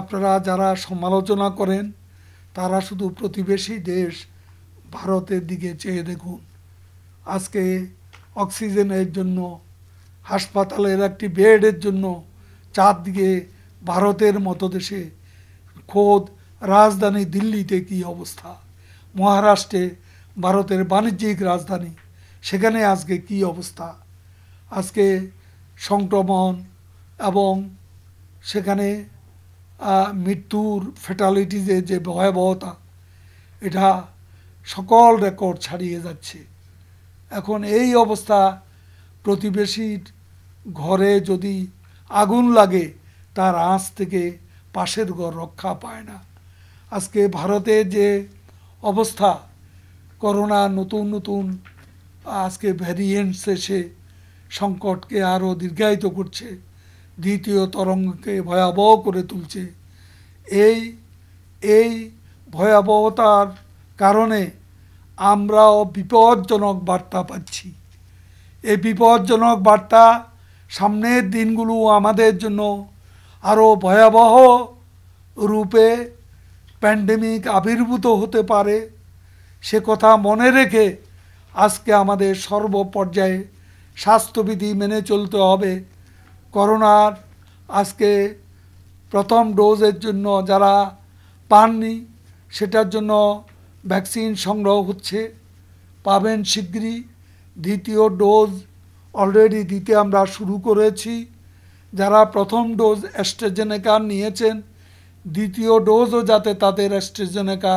আপনারা যারা সমালোচনা করেন তারা শুধু প্রতিবেশী দেশ ভারতের দিকে চেয়ে দেখুন আজকে অক্সিজেনের জন্য হাসপাতালের একটি বেডের জন্য চারদিকে ভারতের মতো দেশে খোদ রাজধানী দিল্লিতে কি অবস্থা মহারাষ্ট্রে ভারতের বাণিজ্যিক রাজধানী সেখানে আজকে কি অবস্থা আজকে সংক্রমণ এবং সেখানে মৃত্যুর ফেটালিটিজে যে ভয়াবহতা এটা সকল রেকর্ড ছাড়িয়ে যাচ্ছে এখন এই অবস্থা প্রতিবেশীর ঘরে যদি আগুন লাগে তার আঁচ থেকে পাশের ঘর রক্ষা পায় না আজকে ভারতে যে অবস্থা করোনা নতুন নতুন আজকে ভ্যারিয়েন্টস এসে সংকটকে আরও দীর্ঘায়িত করছে দ্বিতীয় তরঙ্গকে ভয়াবহ করে তুলছে এই এই ভয়াবহতার কারণে আমরাও বিপজ্জনক বার্তা পাচ্ছি এই বিপজ্জনক বার্তা সামনের দিনগুলো আমাদের জন্য আরও ভয়াবহ রূপে প্যান্ডেমিক আবির্ভূত হতে পারে সে কথা মনে রেখে আজকে আমাদের সর্বপর্যায়ে স্বাস্থ্যবিধি মেনে চলতে হবে করোনার আজকে প্রথম ডোজের জন্য যারা পাননি সেটার জন্য ভ্যাকসিন সংগ্রহ হচ্ছে পাবেন শীঘ্রই দ্বিতীয় ডোজ অলরেডি দিতে আমরা শুরু করেছি যারা প্রথম ডোজ অ্যাস্ট্রেজেনেকা নিয়েছেন দ্বিতীয় ডোজও যাতে তাদের অ্যাস্ট্রেজেনেকা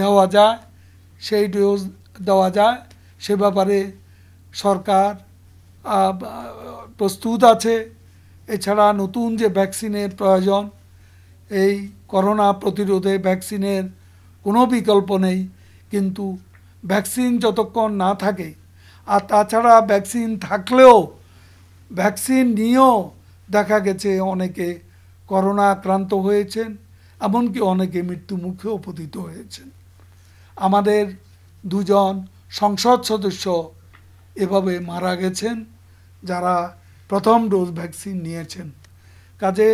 দেওয়া যায় সেই ডোজ দেওয়া যায় সে ব্যাপারে সরকার প্রস্তুত আছে এছাড়া নতুন যে ভ্যাকসিনের প্রয়োজন এই করোনা প্রতিরোধে ভ্যাকসিনের কোনো বিকল্প নেই কিন্তু ভ্যাকসিন যতক্ষণ না থাকে আর তাছাড়া ভ্যাকসিন থাকলেও ভ্যাকসিন নিয়েও দেখা গেছে অনেকে করোনা আক্রান্ত হয়েছেন এমনকি অনেকে মৃত্যুমুখেও পতিত হয়েছেন আমাদের দুজন সংসদ সদস্য এভাবে মারা গেছেন যারা প্রথম ডোজ ভ্যাকসিন নিয়েছেন কাজে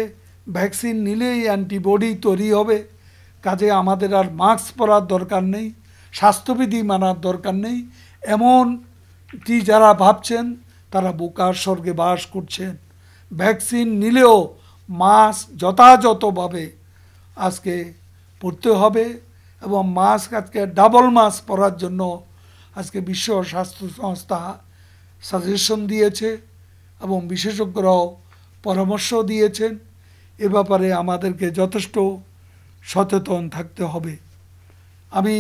ভ্যাকসিন নিলেই অ্যান্টিবডি তৈরি হবে কাজে আমাদের আর মাস্ক পরার দরকার নেই স্বাস্থ্যবিধি মানার দরকার নেই এমনটি যারা ভাবছেন তারা বোকার স্বর্গে বাস করছেন ভ্যাকসিন নিলেও মাস্ক যথাযথভাবে আজকে পড়তে হবে এবং মাস্ক আজকে ডাবল মাস্ক পরার জন্য আজকে বিশ্ব স্বাস্থ্য সংস্থা সাজেশন দিয়েছে এবং বিশেষজ্ঞরাও পরামর্শ দিয়েছেন এ ব্যাপারে আমাদেরকে যথেষ্ট সচেতন থাকতে হবে আমি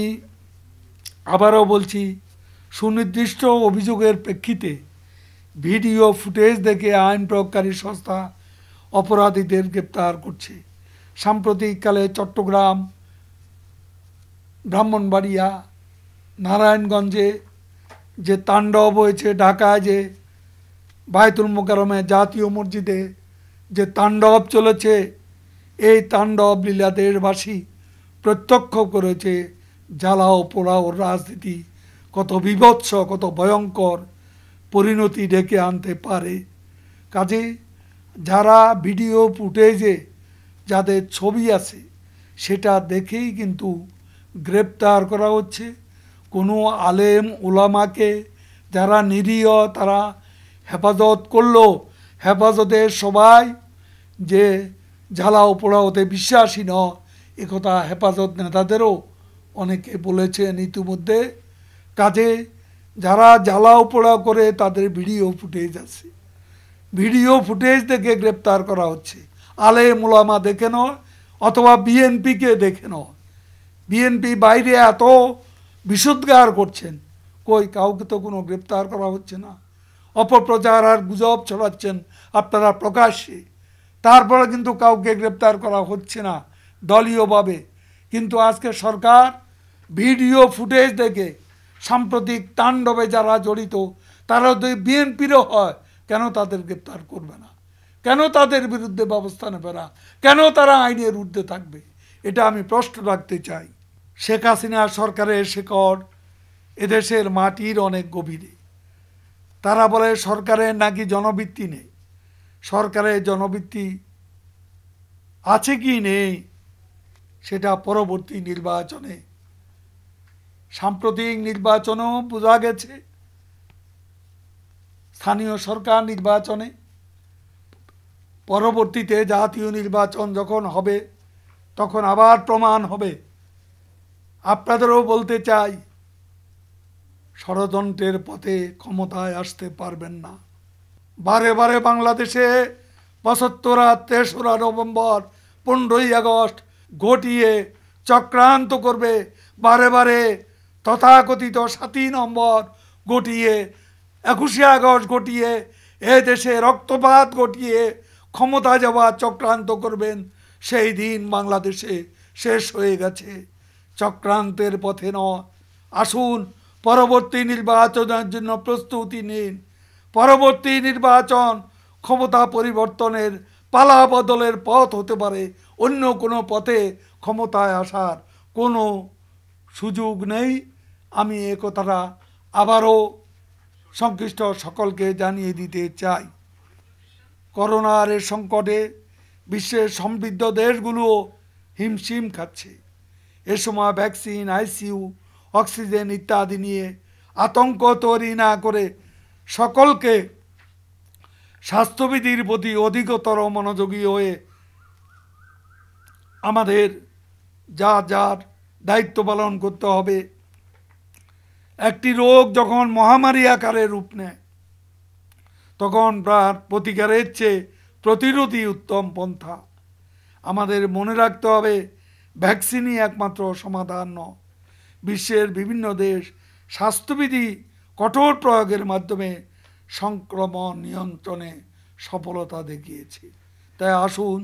আবারও বলছি সুনির্দিষ্ট অভিযোগের প্রেক্ষিতে ভিডিও ফুটেজ দেখে আইন প্রয়োগকারী সংস্থা অপরাধীদের গ্রেপ্তার করছে সাম্প্রতিককালে চট্টগ্রাম ব্রাহ্মণবাড়িয়া নারায়ণগঞ্জে যে তাণ্ডব হয়েছে ঢাকায় যে বায়তুল মোকারমে জাতীয় মসজিদে যে তাণ্ডব চলেছে এই তাণ্ডব লীলা দেশবাসী প্রত্যক্ষ করেছে জ্বালাও পোড়াও রাজনীতি কত বিভৎস কত ভয়ঙ্কর পরিণতি ডেকে আনতে পারে কাজে যারা ভিডিও ফুটেজে যাদের ছবি আছে সেটা দেখেই কিন্তু গ্রেপ্তার করা হচ্ছে কোনো আলেম ওলামাকে যারা নিরীহ তারা হেফাজত করলো হেফাজতে সবাই যে ঝালা পোড়া হতে বিশ্বাসী ন একথা হেফাজত নেতাদেরও অনেকে বলেছেন ইতিমধ্যে কাজে যারা জ্বালা পোড়া করে তাদের ভিডিও ফুটেজ আছে ভিডিও ফুটেজ দেখে গ্রেপ্তার করা হচ্ছে আলে মোলামা দেখে নয় অথবা বিএনপিকে দেখে নয় বিএনপি বাইরে এত বিশুদ্ধার করছেন কই কাউকে তো কোনো গ্রেপ্তার করা হচ্ছে না অপপ্রচার আর গুজব ছড়াচ্ছেন আপনারা প্রকাশ্যে তারপরে কিন্তু কাউকে গ্রেপ্তার করা হচ্ছে না দলীয়ভাবে কিন্তু আজকে সরকার ভিডিও ফুটেজ দেখে সাম্প্রতিক তাণ্ডবে যারা জড়িত তারা যদি বিএনপিরও হয় কেন তাদের গ্রেপ্তার করবে না কেন তাদের বিরুদ্ধে ব্যবস্থা নেবে না কেন তারা আইনের ঊর্ধ্বে থাকবে এটা আমি প্রশ্ন রাখতে চাই শেখ হাসিনা সরকারের শেকড় এদেশের মাটির অনেক গভীরে তারা বলে সরকারের নাকি জনবৃত্তি নেই সরকারের জনবৃত্তি আছে কি নেই সেটা পরবর্তী নির্বাচনে সাম্প্রতিক নির্বাচনেও বোঝা গেছে স্থানীয় সরকার নির্বাচনে পরবর্তীতে জাতীয় নির্বাচন যখন হবে তখন আবার প্রমাণ হবে আপনাদেরও বলতে চাই ষড়যন্ত্রের পথে ক্ষমতায় আসতে পারবেন না বারে বারে বাংলাদেশে পঁচাত্তরা তেসরা নভেম্বর পনেরোই আগস্ট ঘটিয়ে চক্রান্ত করবে বারে বারে তথাকথিত সাতই নম্বর ঘটিয়ে একুশে আগস্ট ঘটিয়ে এ দেশে রক্তপাত ঘটিয়ে ক্ষমতা যাওয়া চক্রান্ত করবেন সেই দিন বাংলাদেশে শেষ হয়ে গেছে চক্রান্তের পথে নয় আসুন পরবর্তী নির্বাচনের জন্য প্রস্তুতি নিন পরবর্তী নির্বাচন ক্ষমতা পরিবর্তনের পালা বদলের পথ হতে পারে অন্য কোনো পথে ক্ষমতায় আসার কোনো সুযোগ নেই আমি এ কথাটা আবারও সংশ্লিষ্ট সকলকে জানিয়ে দিতে চাই করোনার এ সংকটে বিশ্বের সমৃদ্ধ দেশগুলো হিমশিম খাচ্ছে এ সময় ভ্যাকসিন আইসিইউ অক্সিজেন ইত্যাদি নিয়ে আতঙ্ক তৈরি না করে সকলকে স্বাস্থ্যবিধির প্রতি অধিকতর মনোযোগী হয়ে আমাদের যা যার দায়িত্ব পালন করতে হবে একটি রোগ যখন মহামারী আকারে রূপ নেয় তখন প্রাণ প্রতিকারের চেয়ে প্রতিরোধী উত্তম পন্থা আমাদের মনে রাখতে হবে ভ্যাকসিনই একমাত্র সমাধান নয় বিশ্বের বিভিন্ন দেশ স্বাস্থ্যবিধি কঠোর প্রয়োগের মাধ্যমে সংক্রমণ নিয়ন্ত্রণে সফলতা দেখিয়েছে তাই আসুন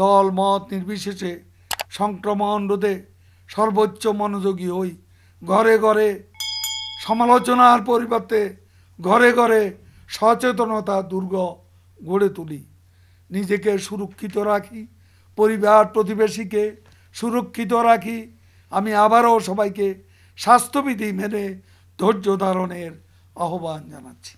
দল মত নির্বিশেষে সংক্রমণ রোধে সর্বোচ্চ মনোযোগী হই ঘরে ঘরে সমালোচনার পরিবর্তে ঘরে ঘরে সচেতনতা দুর্গ গড়ে তুলি নিজেকে সুরক্ষিত রাখি পরিবার প্রতিবেশীকে সুরক্ষিত রাখি আমি আবারও সবাইকে স্বাস্থ্যবিধি মেনে ধৈর্য ধারণের আহ্বান জানাচ্ছি